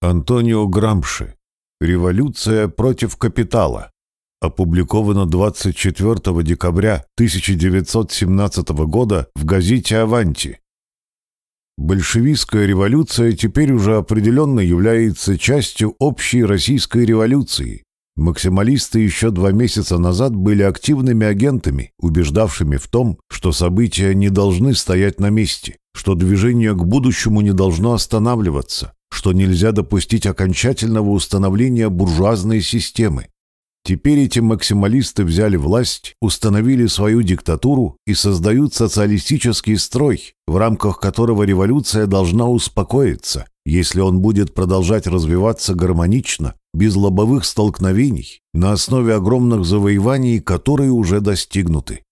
Антонио Грамши «Революция против капитала» опубликовано 24 декабря 1917 года в газете «Аванти». Большевистская революция теперь уже определенно является частью общей российской революции. Максималисты еще два месяца назад были активными агентами, убеждавшими в том, что события не должны стоять на месте, что движение к будущему не должно останавливаться, что нельзя допустить окончательного установления буржуазной системы. Теперь эти максималисты взяли власть, установили свою диктатуру и создают социалистический строй, в рамках которого революция должна успокоиться, если он будет продолжать развиваться гармонично, без лобовых столкновений, на основе огромных завоеваний, которые уже достигнуты.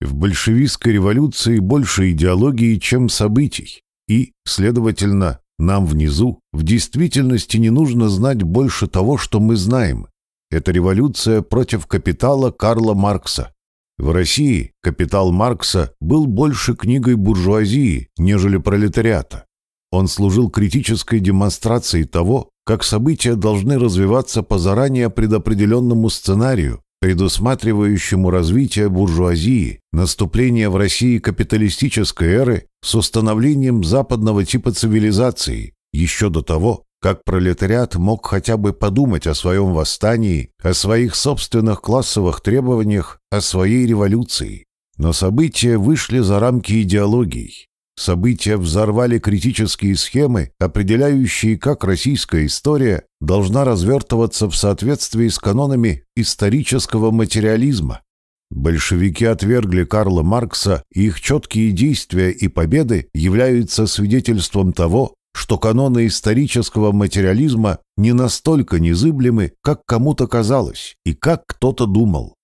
В большевистской революции больше идеологии, чем событий, и, следовательно, нам внизу в действительности не нужно знать больше того, что мы знаем. Это революция против капитала Карла Маркса. В России капитал Маркса был больше книгой буржуазии, нежели пролетариата. Он служил критической демонстрацией того, как события должны развиваться по заранее предопределенному сценарию, предусматривающему развитие буржуазии, наступление в России капиталистической эры с установлением западного типа цивилизации еще до того, как пролетариат мог хотя бы подумать о своем восстании, о своих собственных классовых требованиях, о своей революции. Но события вышли за рамки идеологий. События взорвали критические схемы, определяющие, как российская история должна развертываться в соответствии с канонами исторического материализма. Большевики отвергли Карла Маркса, и их четкие действия и победы являются свидетельством того, что каноны исторического материализма не настолько незыблемы, как кому-то казалось и как кто-то думал.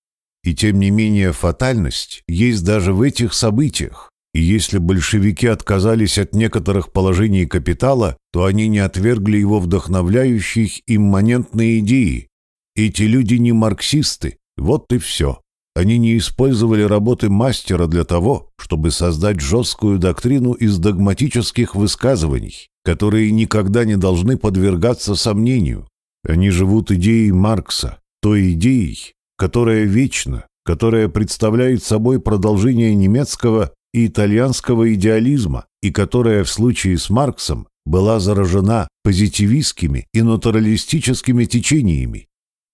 И тем не менее фатальность есть даже в этих событиях. И если большевики отказались от некоторых положений капитала, то они не отвергли его вдохновляющих имманентные идеи. Эти люди не марксисты, вот и все. Они не использовали работы мастера для того, чтобы создать жесткую доктрину из догматических высказываний, которые никогда не должны подвергаться сомнению. Они живут идеей Маркса, той идеей, которая вечна, которая представляет собой продолжение немецкого и итальянского идеализма, и которая в случае с Марксом была заражена позитивистскими и натуралистическими течениями.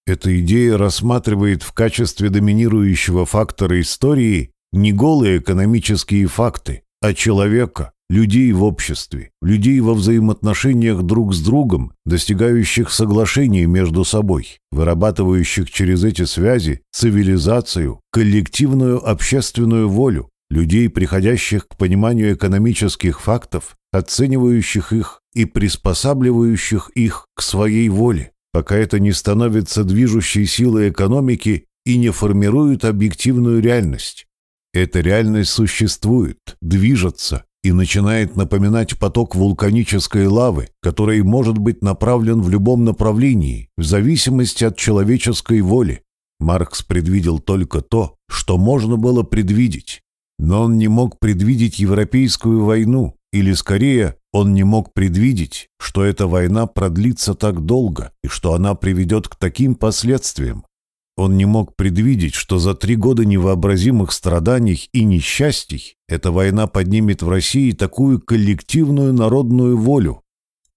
Эта идея рассматривает в качестве доминирующего фактора истории не голые экономические факты, а человека, людей в обществе, людей во взаимоотношениях друг с другом, достигающих соглашений между собой, вырабатывающих через эти связи цивилизацию, коллективную общественную волю, людей, приходящих к пониманию экономических фактов, оценивающих их и приспосабливающих их к своей воле, пока это не становится движущей силой экономики и не формирует объективную реальность. Эта реальность существует, движется и начинает напоминать поток вулканической лавы, который может быть направлен в любом направлении, в зависимости от человеческой воли. Маркс предвидел только то, что можно было предвидеть, но он не мог предвидеть Европейскую войну, или скорее он не мог предвидеть, что эта война продлится так долго и что она приведет к таким последствиям. Он не мог предвидеть, что за три года невообразимых страданий и несчастий эта война поднимет в России такую коллективную народную волю.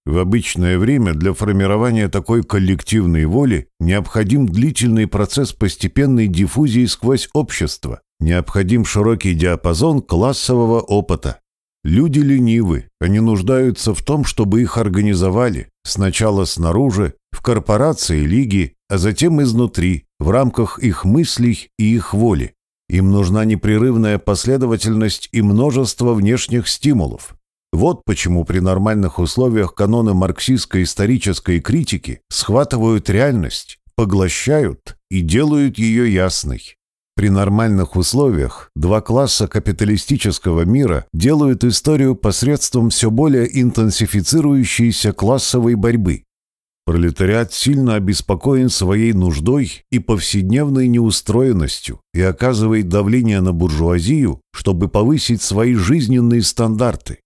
В обычное время для формирования такой коллективной воли необходим длительный процесс постепенной диффузии сквозь общество, Необходим широкий диапазон классового опыта. Люди ленивы, они нуждаются в том, чтобы их организовали, сначала снаружи, в корпорации, лиги, а затем изнутри, в рамках их мыслей и их воли. Им нужна непрерывная последовательность и множество внешних стимулов. Вот почему при нормальных условиях каноны марксистской исторической критики схватывают реальность, поглощают и делают ее ясной при нормальных условиях два класса капиталистического мира делают историю посредством все более интенсифицирующейся классовой борьбы. Пролетариат сильно обеспокоен своей нуждой и повседневной неустроенностью и оказывает давление на буржуазию, чтобы повысить свои жизненные стандарты.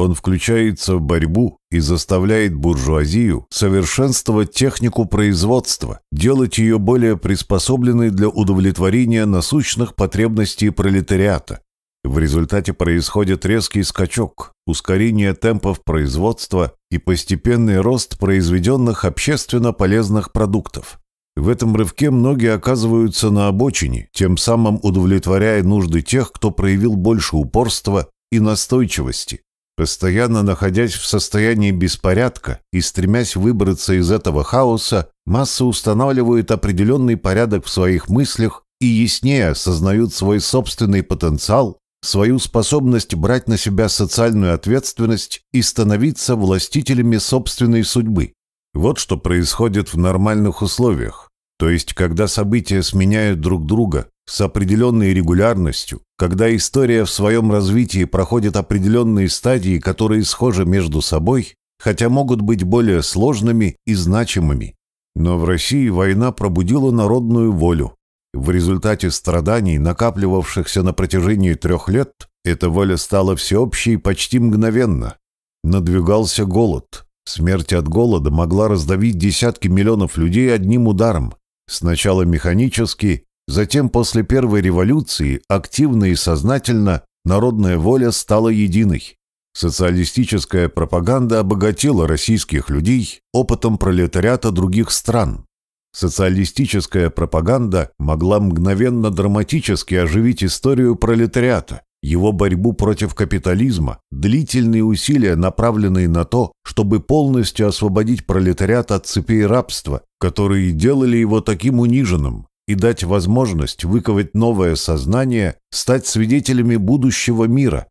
Он включается в борьбу и заставляет буржуазию совершенствовать технику производства, делать ее более приспособленной для удовлетворения насущных потребностей пролетариата. В результате происходит резкий скачок, ускорение темпов производства и постепенный рост произведенных общественно полезных продуктов. В этом рывке многие оказываются на обочине, тем самым удовлетворяя нужды тех, кто проявил больше упорства и настойчивости. Постоянно находясь в состоянии беспорядка и стремясь выбраться из этого хаоса, масса устанавливает определенный порядок в своих мыслях и яснее осознают свой собственный потенциал, свою способность брать на себя социальную ответственность и становиться властителями собственной судьбы. Вот что происходит в нормальных условиях, то есть когда события сменяют друг друга, с определенной регулярностью, когда история в своем развитии проходит определенные стадии, которые схожи между собой, хотя могут быть более сложными и значимыми. Но в России война пробудила народную волю. В результате страданий, накапливавшихся на протяжении трех лет, эта воля стала всеобщей почти мгновенно. Надвигался голод. Смерть от голода могла раздавить десятки миллионов людей одним ударом, сначала механически, Затем после первой революции активно и сознательно народная воля стала единой. Социалистическая пропаганда обогатила российских людей опытом пролетариата других стран. Социалистическая пропаганда могла мгновенно драматически оживить историю пролетариата, его борьбу против капитализма, длительные усилия, направленные на то, чтобы полностью освободить пролетариат от цепей рабства, которые делали его таким униженным, и дать возможность выковать новое сознание, стать свидетелями будущего мира.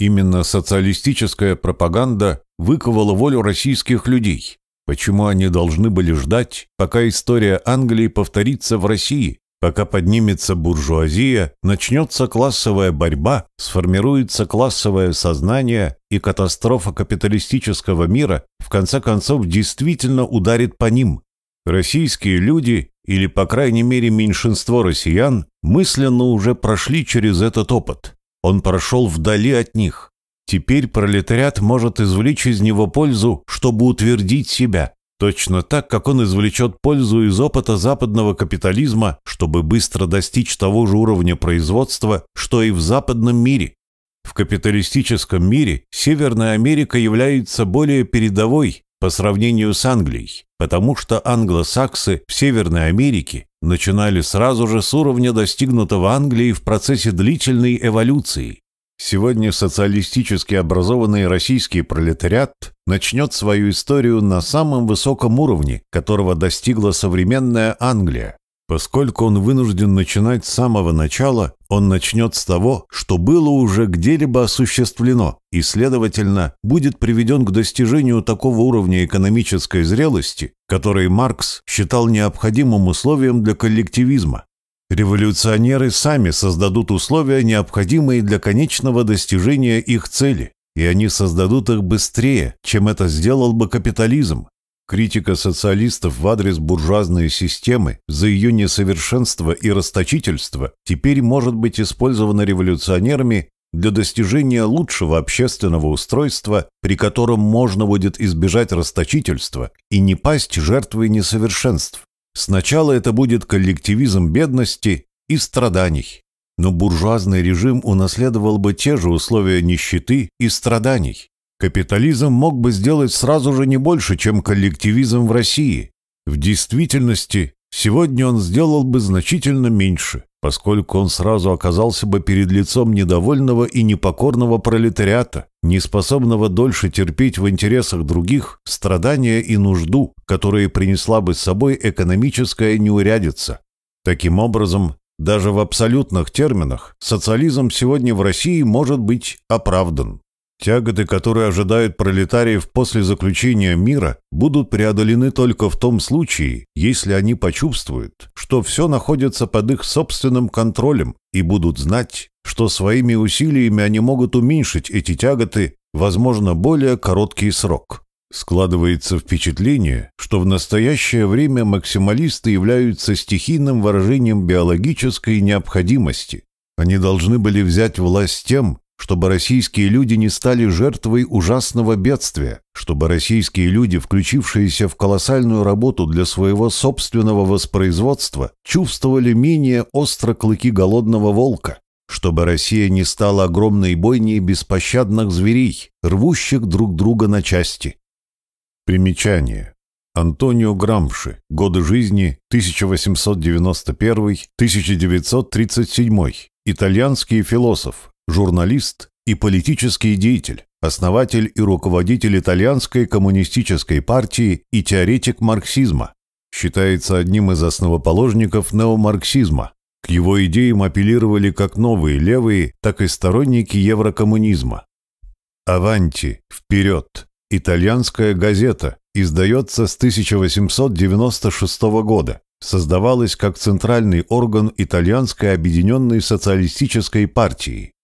Именно социалистическая пропаганда выковала волю российских людей. Почему они должны были ждать, пока история Англии повторится в России, пока поднимется буржуазия, начнется классовая борьба, сформируется классовое сознание и катастрофа капиталистического мира в конце концов действительно ударит по ним. Российские люди или, по крайней мере, меньшинство россиян, мысленно уже прошли через этот опыт. Он прошел вдали от них. Теперь пролетариат может извлечь из него пользу, чтобы утвердить себя, точно так, как он извлечет пользу из опыта западного капитализма, чтобы быстро достичь того же уровня производства, что и в западном мире. В капиталистическом мире Северная Америка является более передовой по сравнению с Англией, потому что англосаксы в Северной Америке начинали сразу же с уровня достигнутого Англии в процессе длительной эволюции. Сегодня социалистически образованный российский пролетариат начнет свою историю на самом высоком уровне, которого достигла современная Англия. Поскольку он вынужден начинать с самого начала, он начнет с того, что было уже где-либо осуществлено, и, следовательно, будет приведен к достижению такого уровня экономической зрелости, который Маркс считал необходимым условием для коллективизма. Революционеры сами создадут условия, необходимые для конечного достижения их цели, и они создадут их быстрее, чем это сделал бы капитализм, Критика социалистов в адрес буржуазной системы за ее несовершенство и расточительство теперь может быть использована революционерами для достижения лучшего общественного устройства, при котором можно будет избежать расточительства и не пасть жертвой несовершенств. Сначала это будет коллективизм бедности и страданий. Но буржуазный режим унаследовал бы те же условия нищеты и страданий. Капитализм мог бы сделать сразу же не больше, чем коллективизм в России. В действительности, сегодня он сделал бы значительно меньше, поскольку он сразу оказался бы перед лицом недовольного и непокорного пролетариата, неспособного дольше терпеть в интересах других страдания и нужду, которые принесла бы с собой экономическая неурядица. Таким образом, даже в абсолютных терминах социализм сегодня в России может быть оправдан. Тяготы, которые ожидают пролетариев после заключения мира, будут преодолены только в том случае, если они почувствуют, что все находится под их собственным контролем и будут знать, что своими усилиями они могут уменьшить эти тяготы, возможно, более короткий срок. Складывается впечатление, что в настоящее время максималисты являются стихийным выражением биологической необходимости. Они должны были взять власть тем, чтобы российские люди не стали жертвой ужасного бедствия, чтобы российские люди, включившиеся в колоссальную работу для своего собственного воспроизводства, чувствовали менее остро клыки голодного волка, чтобы Россия не стала огромной бойней беспощадных зверей, рвущих друг друга на части. Примечание. Антонио Грамши. Годы жизни 1891-1937. Итальянский философ, журналист и политический деятель, основатель и руководитель итальянской коммунистической партии и теоретик марксизма. Считается одним из основоположников неомарксизма. К его идеям апеллировали как новые левые, так и сторонники еврокоммунизма. «Аванти! Вперед!» Итальянская газета издается с 1896 года. Создавалась как центральный орган Итальянской объединенной социалистической партии.